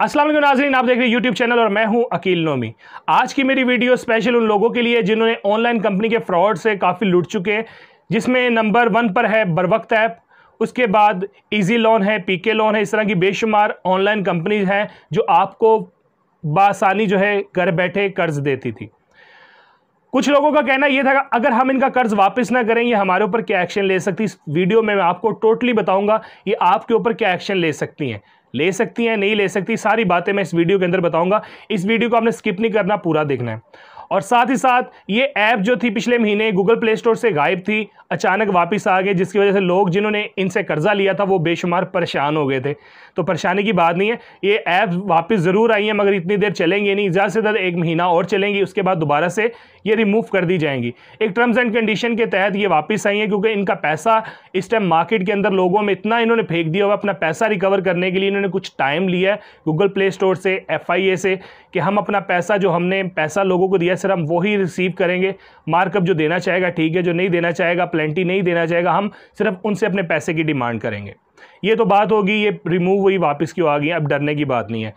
असल नाजरीन आप देख रहे हैं यूट्यूब चैनल और मैं हूं अकील नोमी आज की मेरी वीडियो स्पेशल उन लोगों के लिए जिन्होंने ऑनलाइन कंपनी के फ्रॉड से काफ़ी लुट चुके हैं जिसमें नंबर वन पर है बरवक्त ऐप उसके बाद इजी लोन है पीके लोन है इस तरह की बेशुमार ऑनलाइन कंपनीज हैं जो आपको बासानी जो है घर बैठे कर्ज देती थी कुछ लोगों का कहना यह था अगर हम इनका कर्ज वापस ना करें ये हमारे ऊपर क्या एक्शन ले सकती इस वीडियो में मैं आपको टोटली बताऊंगा ये आपके ऊपर क्या एक्शन ले सकती हैं ले सकती हैं नहीं ले सकती सारी बातें मैं इस वीडियो के अंदर बताऊंगा इस वीडियो को आपने स्किप नहीं करना पूरा देखना है और साथ ही साथ ये ऐप जो थी पिछले महीने गूगल प्ले स्टोर से गायब थी अचानक वापस आ गए जिसकी वजह से लोग जिन्होंने इनसे कर्ज़ा लिया था वो बेशुमार परेशान हो गए थे तो परेशानी की बात नहीं है ये ऐप वापस ज़रूर आई हैं मगर इतनी देर चलेंगे नहीं ज़्यादा से ज़्यादा एक महीना और चलेंगी उसके बाद दोबारा से ये रिमूव कर दी जाएंगी एक टर्म्स एंड कंडीशन के तहत ये वापस आई हैं क्योंकि इनका पैसा इस टाइम मार्केट के अंदर लोगों में इतना इन्होंने फेंक दिया हुआ अपना पैसा रिकवर करने के लिए इन्होंने कुछ टाइम लिया है गूगल प्ले स्टोर से एफ से कि हम अपना पैसा जो हमने पैसा लोगों को दिया सर हम वही रिसीव करेंगे मार्कअप जो देना चाहेगा ठीक है जो नहीं देना चाहेगा प्लेंटी नहीं देना चाहेगा हम सिर्फ उनसे अपने पैसे की डिमांड करेंगे ये तो बात होगी ये रिमूव हुई वापस क्यों आ गई अब डरने की बात नहीं है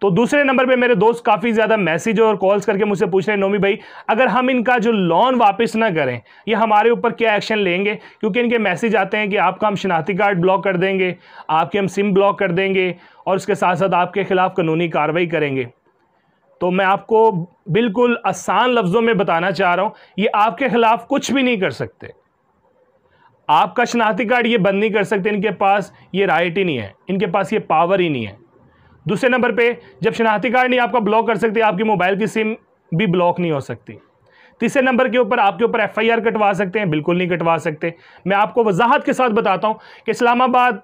तो दूसरे नंबर पे मेरे दोस्त काफ़ी ज़्यादा मैसेज और कॉल्स करके मुझसे पूछ रहे हैं नोमी भाई अगर हम इनका जो लोन वापस ना करें ये हमारे ऊपर क्या एक्शन लेंगे क्योंकि इनके मैसेज आते हैं कि आपका हम शनाती कार्ड ब्लॉक कर देंगे आपके हम सिम ब्लॉक कर देंगे और उसके साथ साथ आपके खिलाफ कानूनी कार्रवाई करेंगे तो मैं आपको बिल्कुल आसान लफ्ज़ों में बताना चाह रहा हूँ ये आपके ख़िलाफ़ कुछ भी नहीं कर सकते आपका शनाख्ती कार्ड ये बंद नहीं कर सकते इनके पास ये राइट ही नहीं है इनके पास ये पावर ही नहीं है दूसरे नंबर पे जब शनाख्ती कार्ड नहीं आपका ब्लॉक कर सकते आपकी मोबाइल की सिम भी ब्लॉक नहीं हो सकती तीसरे नंबर के ऊपर आपके ऊपर एफ़ कटवा सकते हैं बिल्कुल नहीं कटवा सकते मैं आपको वजाहत के साथ बताता हूँ कि इस्लामाबाद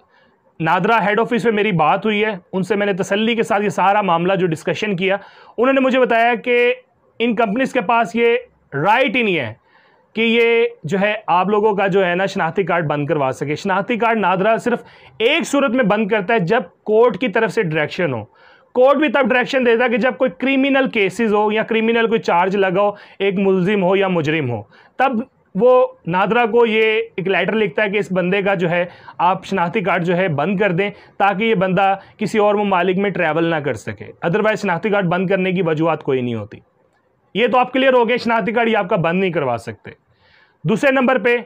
नादरा हेड ऑफिस में मेरी बात हुई है उनसे मैंने तसल्ली के साथ ये सारा मामला जो डिस्कशन किया उन्होंने मुझे बताया कि इन कंपनीज़ के पास ये राइट ही नहीं है कि ये जो है आप लोगों का जो है ना शनाख्ती कार्ड बंद करवा सके शनाख्ती कार्ड नादरा सिर्फ एक सूरत में बंद करता है जब कोर्ट की तरफ से डायरेक्शन हो कोर्ट भी तब डायरेक्शन देता है कि जब कोई क्रिमिनल केसेस हो या क्रिमिनल कोई चार्ज लगाओ एक मुलजिम हो या मुजरिम हो तब वो नादरा को ये एक लेटर लिखता है कि इस बंदे का जो है आप शनाख्ती कार्ड जो है बंद कर दें ताकि ये बंदा किसी और ममालिक में ट्रैवल ना कर सके अदरवाइज़ शनाख्ती कार्ड बंद करने की वजूहत कोई नहीं होती ये तो आप क्लियर हो गए शनाख्ती कार्ड ये आपका बंद नहीं करवा सकते दूसरे नंबर पर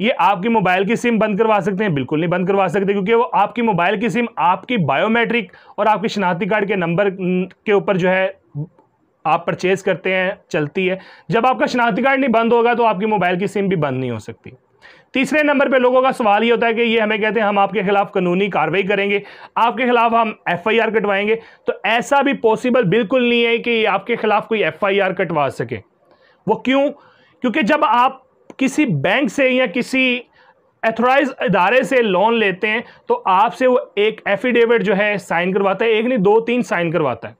ये आपकी मोबाइल की सिम बंद करवा सकते हैं बिल्कुल नहीं बंद करवा सकते क्योंकि वो आपकी मोबाइल की सिम आपकी बायोमेट्रिक और आपकी शनाख्ती कार्ड के नंबर के ऊपर जो है आप परचेज करते हैं चलती है जब आपका शनाख्ती कार्ड नहीं बंद होगा तो आपकी मोबाइल की सिम भी बंद नहीं हो सकती तीसरे नंबर पे लोगों का सवाल ये होता है कि ये हमें कहते हैं हम आपके खिलाफ कानूनी कार्रवाई करेंगे आपके खिलाफ हम एफआईआर कटवाएंगे तो ऐसा भी पॉसिबल बिल्कुल नहीं है कि आपके खिलाफ कोई एफआईआर कटवा सके वो क्यों क्योंकि जब आप किसी बैंक से या किसी एथोराइज इदारे से लोन लेते हैं तो आपसे वो एक एफिडेविट जो है साइन करवाता है एक नहीं दो तीन साइन करवाता है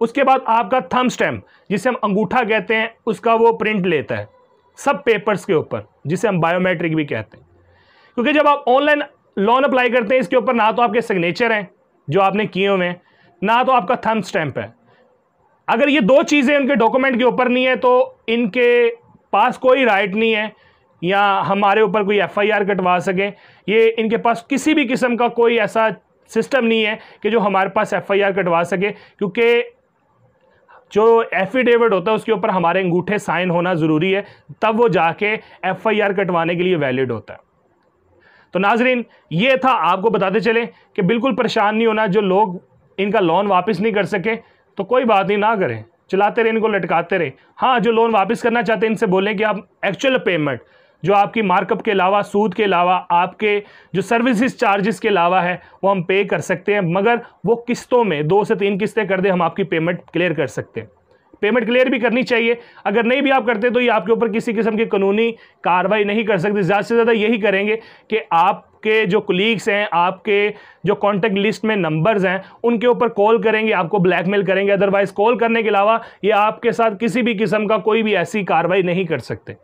उसके बाद आपका थम स्टैम्प जिसे हम अंगूठा कहते हैं उसका वो प्रिंट लेता है सब पेपर्स के ऊपर जिसे हम बायोमेट्रिक भी कहते हैं क्योंकि जब आप ऑनलाइन लोन अप्लाई करते हैं इसके ऊपर ना तो आपके सिग्नेचर हैं जो आपने किए हुए हैं ना तो आपका थम स्टैम्प है अगर ये दो चीज़ें उनके डॉक्यूमेंट के ऊपर नहीं है तो इनके पास कोई राइट नहीं है या हमारे ऊपर कोई एफआईआर कटवा सकें ये इनके पास किसी भी किस्म का कोई ऐसा सिस्टम नहीं है कि जो हमारे पास एफआईआर कटवा सके क्योंकि जो एफिडेविट होता है उसके ऊपर हमारे अंगूठे साइन होना ज़रूरी है तब वो जाके एफआईआर कटवाने के लिए वैलिड होता है तो नाजरीन ये था आपको बताते चले कि बिल्कुल परेशान नहीं होना जो लोग इनका लोन वापस नहीं कर सके तो कोई बात नहीं ना करें चलाते रहे इनको लटकाते रहे हाँ जो लोन वापस करना चाहते हैं इनसे बोलें कि आप एक्चुअल पेमेंट जो आपकी मार्कअप के अलावा सूद के अलावा आपके जो सर्विसेज चार्जेस के अलावा है वो हम पे कर सकते हैं मगर वो किस्तों में दो से तीन किस्तें कर दे हम आपकी पेमेंट क्लियर कर सकते हैं पेमेंट क्लियर भी करनी चाहिए अगर नहीं भी आप करते तो ये आपके ऊपर किसी किस्म की कानूनी कार्रवाई नहीं कर सकते ज़्यादा से ज़्यादा यही करेंगे कि आपके जो कुलीग्स हैं आपके जो कॉन्टैक्ट लिस्ट में नंबर्स हैं उनके ऊपर कॉल करेंगे आपको ब्लैकमेल करेंगे अदरवाइज़ कॉल करने के अलावा ये आपके साथ किसी भी किस्म का कोई भी ऐसी कार्रवाई नहीं कर सकते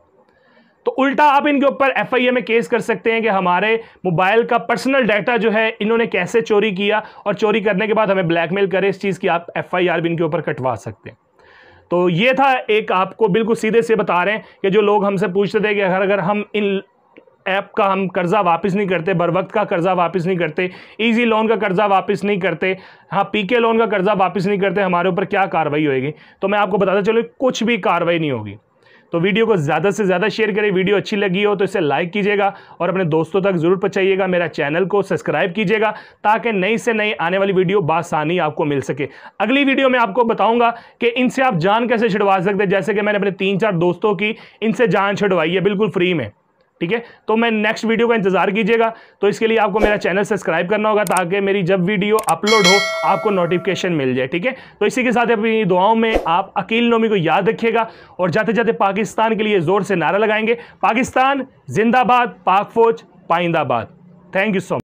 तो उल्टा आप इनके ऊपर एफआईए में केस कर सकते हैं कि हमारे मोबाइल का पर्सनल डाटा जो है इन्होंने कैसे चोरी किया और चोरी करने के बाद हमें ब्लैकमेल करें इस चीज़ की आप एफआईआर भी इनके ऊपर कटवा सकते हैं तो ये था एक आपको बिल्कुल सीधे से बता रहे हैं कि जो लोग हमसे पूछते थे कि अगर अगर हम इन ऐप का हम कर्ज़ा वापस नहीं करते बर वक्त का कर्ज़ा वापस नहीं करते इजी लोन का कर्ज़ा वापस नहीं करते हाँ पीके लोन का कर्ज़ा वापस नहीं करते हमारे ऊपर क्या कार्रवाई होगी तो मैं आपको बताता चलो कुछ भी कार्रवाई नहीं होगी तो वीडियो को ज़्यादा से ज़्यादा शेयर करें वीडियो अच्छी लगी हो तो इसे लाइक कीजिएगा और अपने दोस्तों तक ज़रूर पहुँचाइएगा मेरा चैनल को सब्सक्राइब कीजिएगा ताकि नई से नई आने वाली वीडियो बासानी आपको मिल सके अगली वीडियो में आपको बताऊंगा कि इनसे आप जान कैसे छिड़वा सकते जैसे कि मैंने अपने तीन चार दोस्तों की इनसे जान छिड़वाई है बिल्कुल फ्री में ठीक है तो मैं नेक्स्ट वीडियो का इंतजार कीजिएगा तो इसके लिए आपको मेरा चैनल सब्सक्राइब करना होगा ताकि मेरी जब वीडियो अपलोड हो आपको नोटिफिकेशन मिल जाए ठीक है तो इसी के साथ अपनी दुआओं में आप अकील नोमी को याद रखिएगा और जाते जाते पाकिस्तान के लिए ज़ोर से नारा लगाएंगे पाकिस्तान जिंदाबाद पाक फौज पाइंदाबाद थैंक यू सो मच